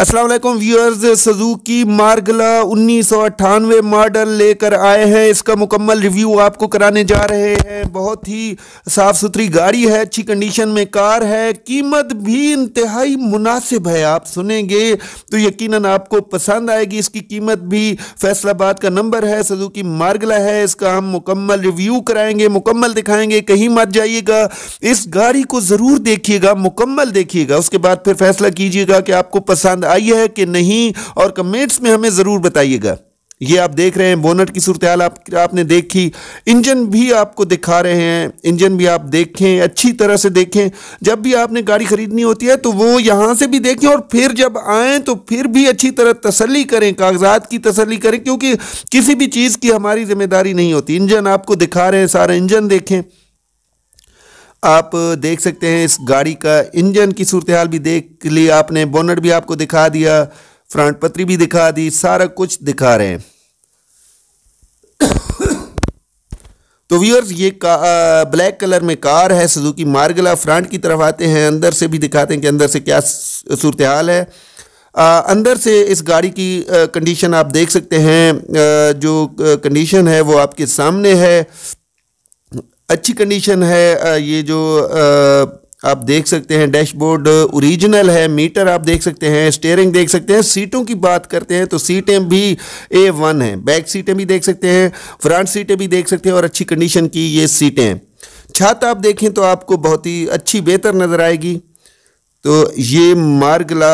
Aslam viewers Suzuki मार्गला उन्नीस सौ अट्ठानवे मॉडल लेकर आए हैं इसका मुकम्मल रिव्यू आपको कराने जा रहे हैं बहुत ही साफ़ सुथरी गाड़ी है अच्छी कंडीशन में कार है कीमत भी इंतहाई मुनासिब है आप सुनेंगे तो यकीनन आपको पसंद आएगी इसकी कीमत भी फैसलाबाद का नंबर है सजुकी मार्गला है इसका हम मुकम्मल रिव्यू कराएँगे मुकम्मल दिखाएँगे कहीं मत जाइएगा इस गाड़ी को ज़रूर देखिएगा मुकम्मल देखिएगा उसके बाद फिर फैसला कीजिएगा कि आपको पसंद आई है कि नहीं और कमेंट्स में हमें ज़रूर बताइएगा ये आप देख रहे हैं बोनट की सूरत आप, आपने देखी इंजन भी आपको दिखा रहे हैं इंजन भी आप देखें अच्छी तरह से देखें जब भी आपने गाड़ी ख़रीदनी होती है तो वो यहाँ से भी देखें और फिर जब आएँ तो फिर भी अच्छी तरह तसली करें कागजात की तसली करें क्योंकि किसी भी चीज़ की हमारी ज़िम्मेदारी नहीं होती इंजन आपको दिखा रहे हैं सारा इंजन देखें आप देख सकते हैं इस गाड़ी का इंजन की सूरत हाल भी देख ली आपने बोनट भी आपको दिखा दिया फ्रंट पत्री भी दिखा दी सारा कुछ दिखा रहे हैं तो व्यूअर्स ये का, ब्लैक कलर में कार है सुजुकी मार्गला फ्रंट की तरफ आते हैं अंदर से भी दिखाते हैं कि अंदर से क्या सूरत हाल है आ, अंदर से इस गाड़ी की कंडीशन आप देख सकते हैं आ, जो कंडीशन है वो आपके सामने है अच्छी कंडीशन है ये जो आप देख सकते हैं डैशबोर्ड ओरिजिनल है मीटर आप देख सकते हैं स्टेयरिंग देख सकते हैं सीटों की बात करते हैं तो सीटें भी ए वन है बैक सीटें भी देख सकते हैं फ्रंट सीटें भी देख सकते हैं और अच्छी कंडीशन की ये सीटें हैं छत आप देखें तो आपको बहुत ही अच्छी बेहतर नज़र आएगी तो ये मार्गला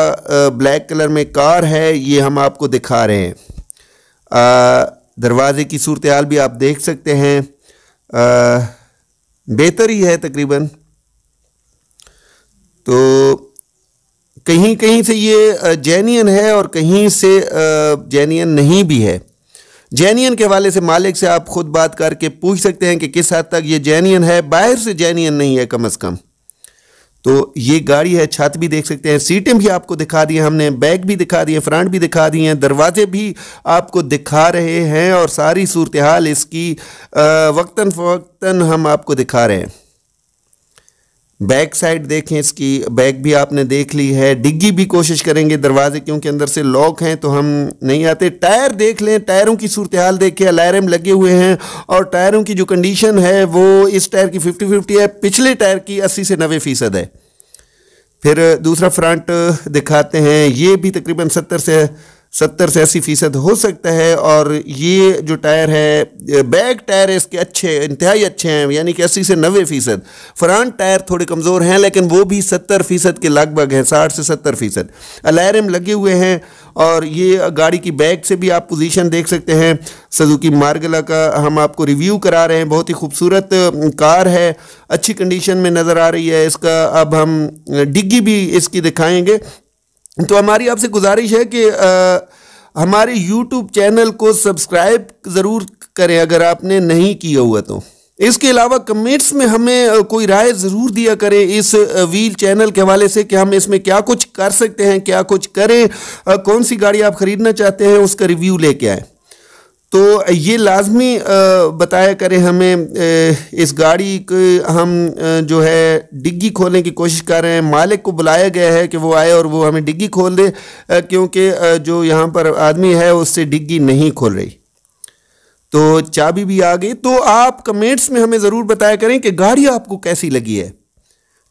ब्लैक कलर में कार है ये हम आपको दिखा रहे हैं दरवाज़े की सूरत हाल भी आप देख सकते हैं आ, बेहतर ही है तकरीबन तो कहीं कहीं से ये जैनियन है और कहीं से जैनियन नहीं भी है जैनियन के हवाले से मालिक से आप खुद बात करके पूछ सकते हैं कि किस हद तक ये जैनियन है बाहर से जैनियन नहीं है कम अज़ कम तो ये गाड़ी है छत भी देख सकते हैं सीटें भी आपको दिखा दी हमने बैग भी दिखा दिए फ्रंट भी दिखा दिए हैं दरवाजे भी आपको दिखा रहे हैं और सारी सूरत हाल इसकी वक्ता फ़वक्ता हम आपको दिखा रहे हैं बैक साइड देखें इसकी बैक भी आपने देख ली है डिग्गी भी कोशिश करेंगे दरवाजे क्योंकि अंदर से लॉक हैं तो हम नहीं आते टायर देख लें टायरों की सूरत हाल देखें अलार्म लगे हुए हैं और टायरों की जो कंडीशन है वो इस टायर की फिफ्टी फिफ्टी है पिछले टायर की अस्सी से नबे फ़ीसद है फिर दूसरा फ्रंट दिखाते हैं ये भी तकरीबन सत्तर से सत्तर से अस्सी फीसद हो सकता है और ये जो टायर है बैक टायर है इसके अच्छे इंतहाई अच्छे हैं यानी कि अस्सी से नबे फीसद फ्रंट टायर थोड़े कमज़ोर हैं लेकिन वो भी सत्तर फीसद के लगभग हैं साठ से सत्तर फीसद अलैरम लगे हुए हैं और ये गाड़ी की बैक से भी आप पोजीशन देख सकते हैं सजुकी मार्गला का हम आपको रिव्यू करा रहे हैं बहुत ही खूबसूरत कार है अच्छी कंडीशन में नज़र आ रही है इसका अब हम डिग्गी भी इसकी दिखाएंगे तो हमारी आपसे गुजारिश है कि आ, हमारे यूट्यूब चैनल को सब्सक्राइब ज़रूर करें अगर आपने नहीं किया हुआ तो इसके अलावा कमेंट्स में हमें कोई राय ज़रूर दिया करें इस व्हील चैनल के हवाले से कि हम इसमें क्या कुछ कर सकते हैं क्या कुछ करें कौन सी गाड़ी आप ख़रीदना चाहते हैं उसका रिव्यू लेके आएँ तो ये लाजमी बताया करें हमें इस गाड़ी के हम जो है डिग्गी खोलने की कोशिश कर रहे हैं मालिक को बुलाया गया है कि वो आए और वो हमें डिग्गी खोल दे क्योंकि जो यहाँ पर आदमी है उससे डिग्गी नहीं खोल रही तो चाबी भी आ गई तो आप कमेंट्स में हमें ज़रूर बताया करें कि गाड़ी आपको कैसी लगी है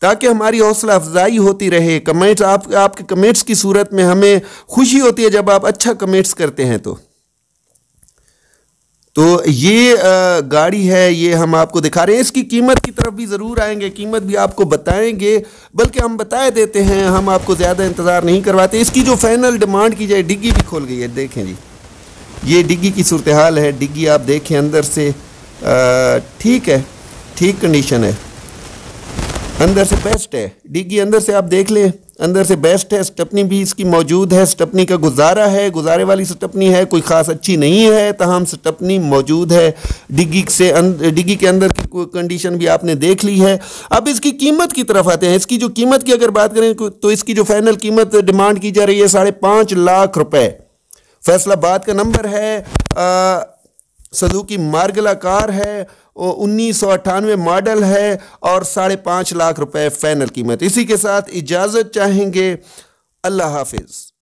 ताकि हमारी हौसला अफजाई होती रहे कमेंट्स आप आपके कमेंट्स की सूरत में हमें खुशी होती है जब आप अच्छा कमेंट्स करते हैं तो तो ये गाड़ी है ये हम आपको दिखा रहे हैं इसकी कीमत की तरफ भी ज़रूर आएंगे कीमत भी आपको बताएंगे बल्कि हम बताए देते हैं हम आपको ज़्यादा इंतज़ार नहीं करवाते इसकी जो फाइनल डिमांड की जाए डिग्गी भी खोल गई है देखें जी ये डिग्गी की सूरत हाल है डिग्गी आप देखें अंदर से ठीक है ठीक कंडीशन है अंदर से बेस्ट है डिग्गी अंदर से आप देख लें अंदर से बेस्ट है स्टपनी भी इसकी मौजूद है स्टपनी का गुजारा है गुजारे वाली स्टपनी है कोई ख़ास अच्छी नहीं है तहम स्टपनी मौजूद है डिग्गी से अं-, डिग्गी के अंदर की कंडीशन भी आपने देख ली है अब इसकी कीमत की तरफ आते हैं इसकी जो कीमत की अगर बात करें तो इसकी जो फाइनल कीमत डिमांड की जा रही है साढ़े पाँच लाख रुपये फैसलाबाद का नंबर है सदू की मार्गला कार है उन्नीस सौ अट्ठानवे मॉडल है और साढ़े पाँच लाख रुपए फाइनल कीमत इसी के साथ इजाज़त चाहेंगे अल्लाह हाफिज़